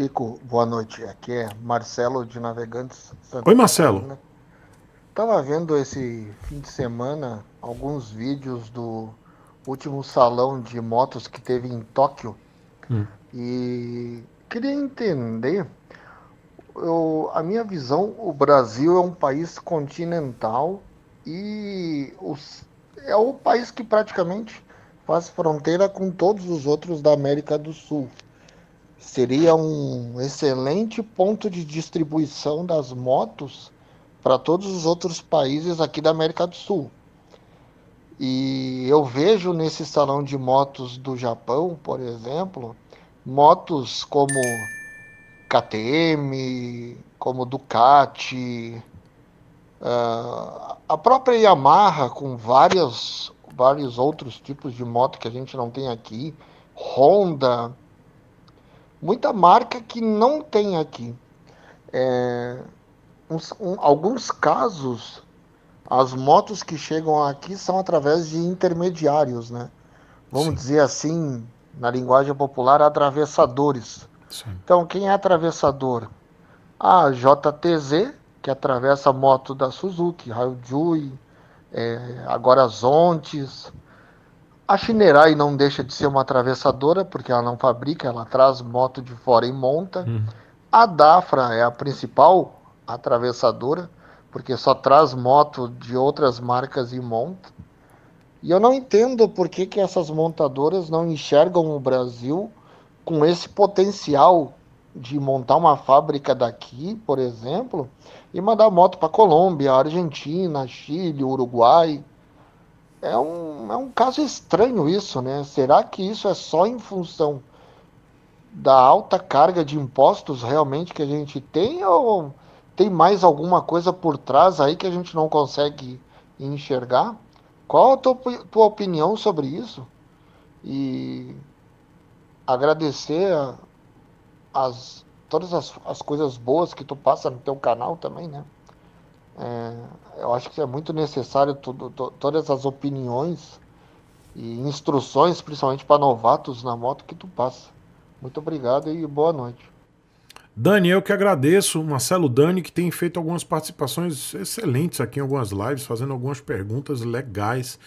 Chico, boa noite. Aqui é Marcelo de Navegantes Santa Oi, Marcelo. Estava Tava vendo esse fim de semana alguns vídeos do último salão de motos que teve em Tóquio hum. e queria entender. Eu, a minha visão, o Brasil é um país continental e os, é o país que praticamente faz fronteira com todos os outros da América do Sul seria um excelente ponto de distribuição das motos para todos os outros países aqui da América do Sul. E eu vejo nesse salão de motos do Japão, por exemplo, motos como KTM, como Ducati, ah, a própria Yamaha com várias, vários outros tipos de moto que a gente não tem aqui, Honda, muita marca que não tem aqui. É, uns, um, alguns casos, as motos que chegam aqui são através de intermediários, né? Vamos Sim. dizer assim, na linguagem popular, atravessadores. Sim. Então, quem é atravessador? A JTZ, que atravessa a moto da Suzuki, Hyundai, é, agora Zontes. A Shinerai não deixa de ser uma atravessadora, porque ela não fabrica, ela traz moto de fora e monta. Hum. A Dafra é a principal atravessadora, porque só traz moto de outras marcas e monta. E eu não entendo por que, que essas montadoras não enxergam o Brasil com esse potencial de montar uma fábrica daqui, por exemplo, e mandar moto para Colômbia, Argentina, Chile, Uruguai é um, é um caso estranho isso, né? Será que isso é só em função da alta carga de impostos realmente que a gente tem ou tem mais alguma coisa por trás aí que a gente não consegue enxergar? Qual a tua, tua opinião sobre isso? E agradecer a, as, todas as, as coisas boas que tu passa no teu canal também, né? É, eu acho que é muito necessário tudo, to, todas as opiniões e instruções, principalmente para novatos na moto, que tu passa. Muito obrigado e boa noite. Dani, eu que agradeço. Marcelo Dani, que tem feito algumas participações excelentes aqui em algumas lives, fazendo algumas perguntas legais.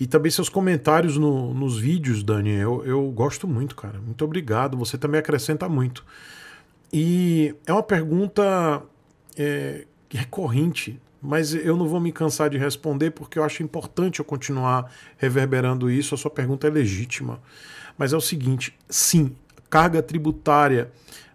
E também seus comentários no, nos vídeos, Dani. Eu, eu gosto muito, cara. Muito obrigado. Você também acrescenta muito. E é uma pergunta é, recorrente, é mas eu não vou me cansar de responder porque eu acho importante eu continuar reverberando isso. A sua pergunta é legítima. Mas é o seguinte: sim, carga tributária,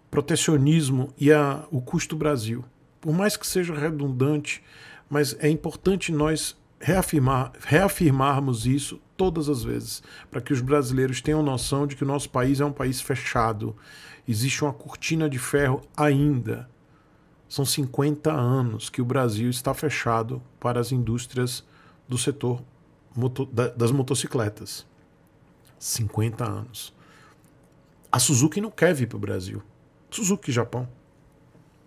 protecionismo e a, o custo Brasil. Por mais que seja redundante, mas é importante nós reafirmar, reafirmarmos isso todas as vezes, para que os brasileiros tenham noção de que o nosso país é um país fechado. Existe uma cortina de ferro ainda são 50 anos que o Brasil está fechado para as indústrias do setor moto, das motocicletas. 50 anos. A Suzuki não quer vir para o Brasil. Suzuki Japão.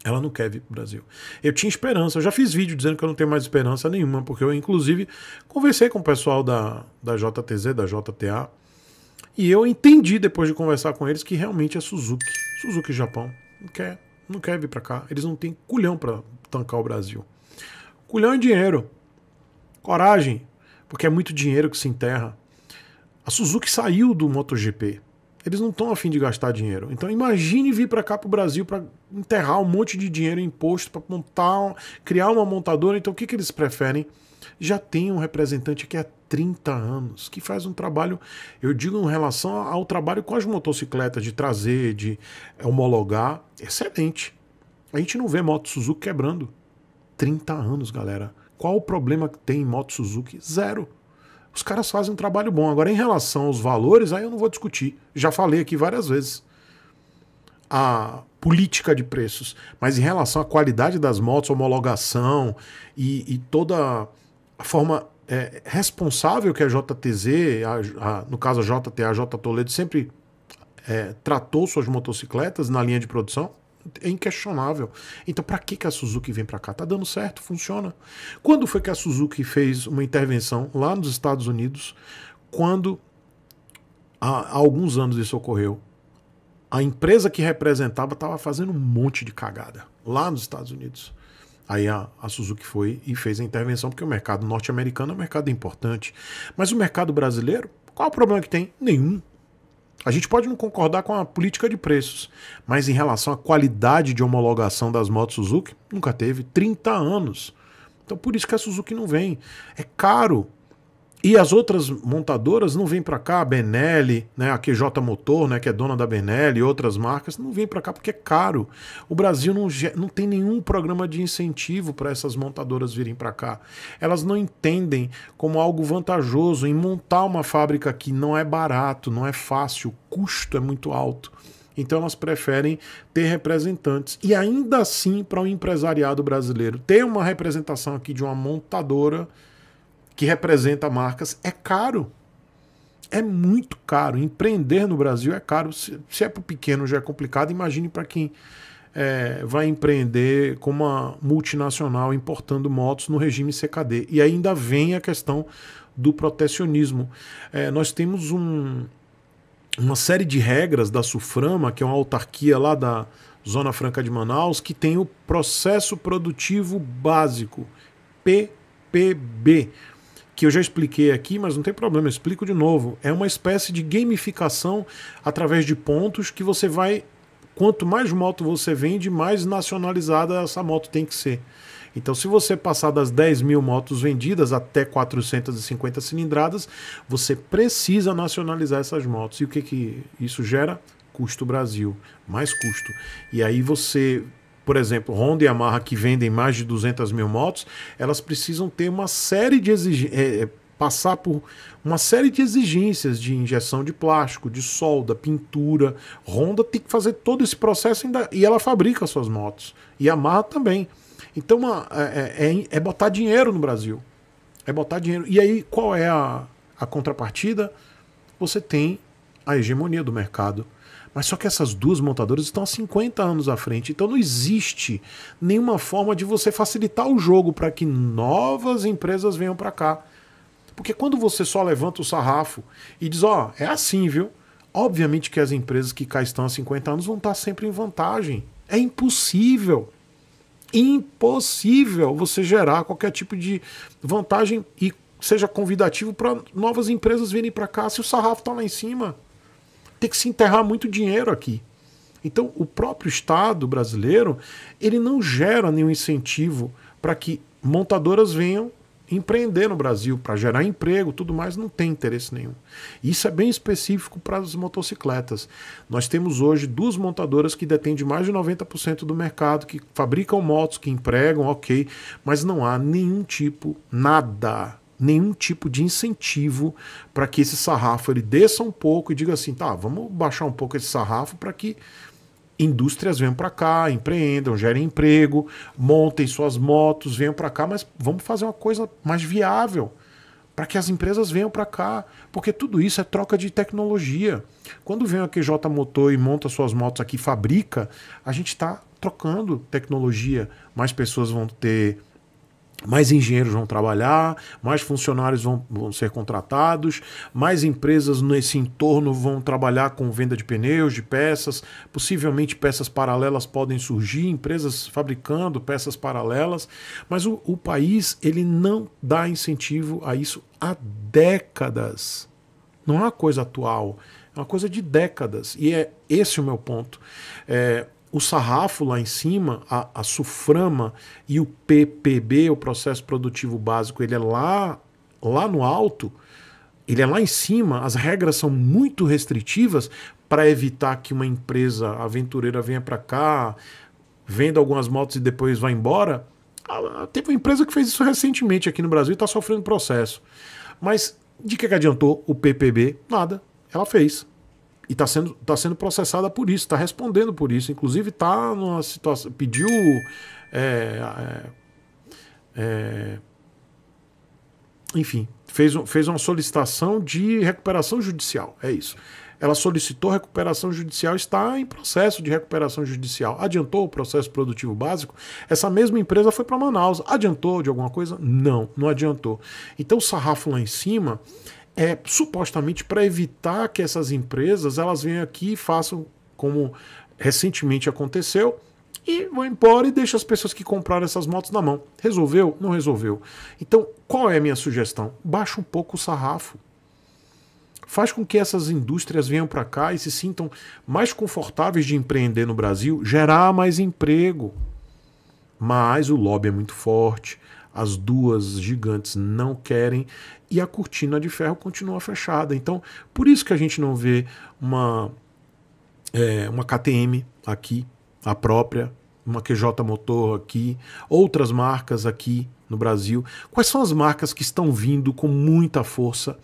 Ela não quer vir para o Brasil. Eu tinha esperança, eu já fiz vídeo dizendo que eu não tenho mais esperança nenhuma, porque eu, inclusive, conversei com o pessoal da, da JTZ, da JTA, e eu entendi, depois de conversar com eles, que realmente é Suzuki. Suzuki Japão. Não quer não quer vir para cá. Eles não têm culhão para tancar o Brasil. Culhão e é dinheiro. Coragem, porque é muito dinheiro que se enterra. A Suzuki saiu do MotoGP. Eles não estão afim de gastar dinheiro. Então imagine vir para cá para o Brasil para enterrar um monte de dinheiro em imposto, para montar, criar uma montadora. Então o que, que eles preferem? já tem um representante aqui há 30 anos, que faz um trabalho, eu digo em relação ao trabalho com as motocicletas, de trazer, de eh, homologar, excelente. A gente não vê moto Suzuki quebrando. 30 anos, galera. Qual o problema que tem em moto Suzuki? Zero. Os caras fazem um trabalho bom. Agora, em relação aos valores, aí eu não vou discutir. Já falei aqui várias vezes. A política de preços. Mas em relação à qualidade das motos, homologação e, e toda a forma é, responsável que a JTZ, a, a, no caso a JTA, a J Toledo, sempre é, tratou suas motocicletas na linha de produção, é inquestionável. Então, para que, que a Suzuki vem para cá? Tá dando certo, funciona. Quando foi que a Suzuki fez uma intervenção lá nos Estados Unidos? Quando, há, há alguns anos isso ocorreu, a empresa que representava estava fazendo um monte de cagada lá nos Estados Unidos. Aí a, a, Suzuki foi e fez a intervenção, porque o mercado norte-americano é um mercado importante. Mas o mercado brasileiro, qual é o problema que tem? Nenhum. A gente pode não concordar com a política de preços, mas em relação à qualidade de homologação das motos Suzuki, nunca teve 30 anos. Então por isso que a Suzuki não vem. É caro e as outras montadoras não vêm para cá, a Benelli, né, a QJ Motor, né, que é dona da Benelli, outras marcas, não vêm para cá porque é caro. O Brasil não, não tem nenhum programa de incentivo para essas montadoras virem para cá. Elas não entendem como algo vantajoso em montar uma fábrica que não é barato, não é fácil, o custo é muito alto. Então elas preferem ter representantes. E ainda assim, para o um empresariado brasileiro, ter uma representação aqui de uma montadora que representa marcas é caro. É muito caro. Empreender no Brasil é caro. Se, se é para o pequeno já é complicado, imagine para quem é, vai empreender com uma multinacional importando motos no regime CKD. E ainda vem a questão do protecionismo. É, nós temos um, uma série de regras da Suframa, que é uma autarquia lá da Zona Franca de Manaus, que tem o processo produtivo básico, PPB que eu já expliquei aqui, mas não tem problema, eu explico de novo. É uma espécie de gamificação através de pontos que você vai. Quanto mais moto você vende, mais nacionalizada essa moto tem que ser. Então, se você passar das 10 mil motos vendidas até 450 cilindradas, você precisa nacionalizar essas motos. E o que, que isso gera? Custo Brasil, mais custo. E aí você por exemplo, Honda e Yamaha que vendem mais de 200 mil motos, elas precisam ter uma série de exigências. É, é, passar por uma série de exigências de injeção de plástico, de solda, pintura. Honda tem que fazer todo esse processo ainda, e ela fabrica suas motos. E Yamaha também. Então uma, é, é, é, é, botar dinheiro no Brasil. É botar dinheiro. E aí qual é a, a contrapartida? Você tem a hegemonia do mercado. Mas só que essas duas montadoras estão há 50 anos à frente, então não existe nenhuma forma de você facilitar o jogo para que novas empresas venham para cá. Porque quando você só levanta o sarrafo e diz, ó, oh, é assim, viu? Obviamente que as empresas que cá estão há 50 anos vão estar sempre em vantagem. É impossível. Impossível você gerar qualquer tipo de vantagem e seja convidativo para novas empresas virem para cá se o sarrafo está lá em cima ter que se enterrar muito dinheiro aqui. Então, o próprio Estado brasileiro ele não gera nenhum incentivo para que montadoras venham empreender no Brasil para gerar emprego, tudo mais, não tem interesse nenhum. Isso é bem específico para as motocicletas. Nós temos hoje duas montadoras que detêm de mais de 90% do mercado, que fabricam motos, que empregam, ok, mas não há nenhum tipo, nada nenhum tipo de incentivo para que esse sarrafo ele desça um pouco e diga assim, tá, vamos baixar um pouco esse sarrafo para que indústrias venham para cá, empreendam, gerem emprego, montem suas motos, venham para cá, mas vamos fazer uma coisa mais viável para que as empresas venham para cá, porque tudo isso é troca de tecnologia. Quando vem a QJ Motor e monta suas motos aqui, fabrica, a gente está trocando tecnologia, mais pessoas vão ter mais engenheiros vão trabalhar, mais funcionários vão, vão ser contratados, mais empresas nesse entorno vão trabalhar com venda de pneus, de peças, possivelmente peças paralelas podem surgir, empresas fabricando peças paralelas, mas o, o país ele não dá incentivo a isso há décadas. Não é uma coisa atual, é uma coisa de décadas. E é esse o meu ponto. É, o sarrafo lá em cima, a, a SUFRAMA e o PPB, o processo produtivo básico, ele é lá, lá no alto, ele é lá em cima, as regras são muito restritivas para evitar que uma empresa aventureira venha para cá, venda algumas motos e depois vá embora. Ah, teve uma empresa que fez isso recentemente aqui no Brasil e está sofrendo processo. Mas de que, que adiantou o PPB? Nada. Ela fez. E está sendo, tá sendo processada por isso, está respondendo por isso. Inclusive, está numa situação. Pediu. É, é, é enfim, fez, fez uma solicitação de recuperação judicial. É isso. Ela solicitou recuperação judicial, está em processo de recuperação judicial. Adiantou o processo produtivo básico? Essa mesma empresa foi para Manaus. Adiantou de alguma coisa? Não, não adiantou. Então o sarrafo lá em cima é supostamente para evitar que essas empresas elas venham aqui e façam como recentemente aconteceu e vão embora e deixa as pessoas que compraram essas motos na mão. Resolveu? Não resolveu. Então, qual é a minha sugestão? Baixa um pouco o sarrafo. Faz com que essas indústrias venham para cá e se sintam mais confortáveis de empreender no Brasil, gerar mais emprego. Mas o lobby é muito forte, as duas gigantes não querem e a cortina de ferro continua fechada. Então, por isso que a gente não vê uma, é, uma KTM aqui, a própria, uma QJ Motor aqui, outras marcas aqui no Brasil. Quais são as marcas que estão vindo com muita força?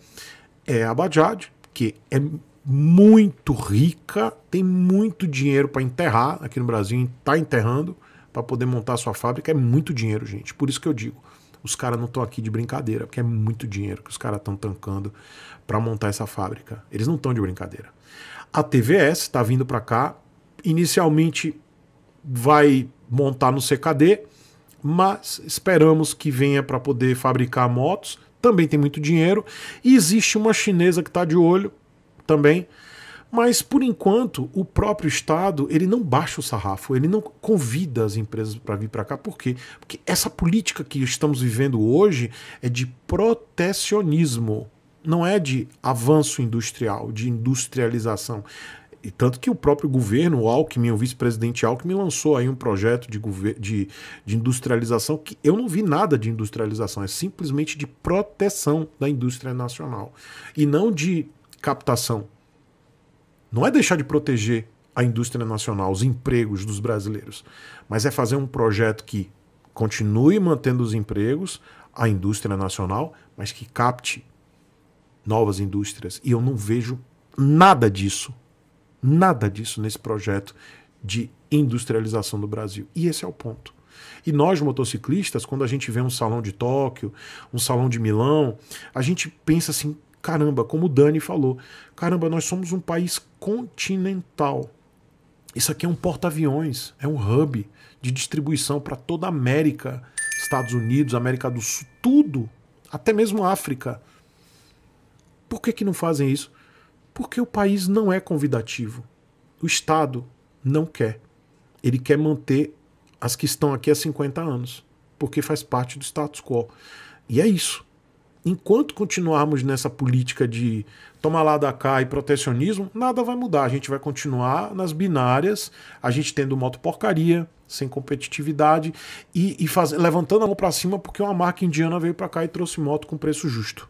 É a Bajaj, que é muito rica, tem muito dinheiro para enterrar aqui no Brasil, está enterrando para poder montar a sua fábrica é muito dinheiro, gente. Por isso que eu digo, os caras não estão aqui de brincadeira, porque é muito dinheiro que os caras estão tancando para montar essa fábrica. Eles não estão de brincadeira. A TVS está vindo para cá, inicialmente vai montar no CKD, mas esperamos que venha para poder fabricar motos. Também tem muito dinheiro. E existe uma chinesa que está de olho também mas, por enquanto, o próprio Estado ele não baixa o sarrafo, ele não convida as empresas para vir para cá. Por quê? Porque essa política que estamos vivendo hoje é de protecionismo, não é de avanço industrial, de industrialização. E tanto que o próprio governo, o Alckmin, o vice-presidente Alckmin, lançou aí um projeto de, de, de industrialização que eu não vi nada de industrialização, é simplesmente de proteção da indústria nacional e não de captação não é deixar de proteger a indústria nacional, os empregos dos brasileiros, mas é fazer um projeto que continue mantendo os empregos, a indústria nacional, mas que capte novas indústrias. E eu não vejo nada disso, nada disso nesse projeto de industrialização do Brasil. E esse é o ponto. E nós, motociclistas, quando a gente vê um salão de Tóquio, um salão de Milão, a gente pensa assim: Caramba, como o Dani falou, caramba, nós somos um país continental. Isso aqui é um porta-aviões, é um hub de distribuição para toda a América, Estados Unidos, América do Sul, tudo, até mesmo África. Por que, que não fazem isso? Porque o país não é convidativo. O Estado não quer. Ele quer manter as que estão aqui há 50 anos, porque faz parte do status quo. E é isso enquanto continuarmos nessa política de tomar lá da cá e protecionismo, nada vai mudar. A gente vai continuar nas binárias, a gente tendo moto porcaria, sem competitividade e, e faz, levantando a mão para cima porque uma marca indiana veio para cá e trouxe moto com preço justo.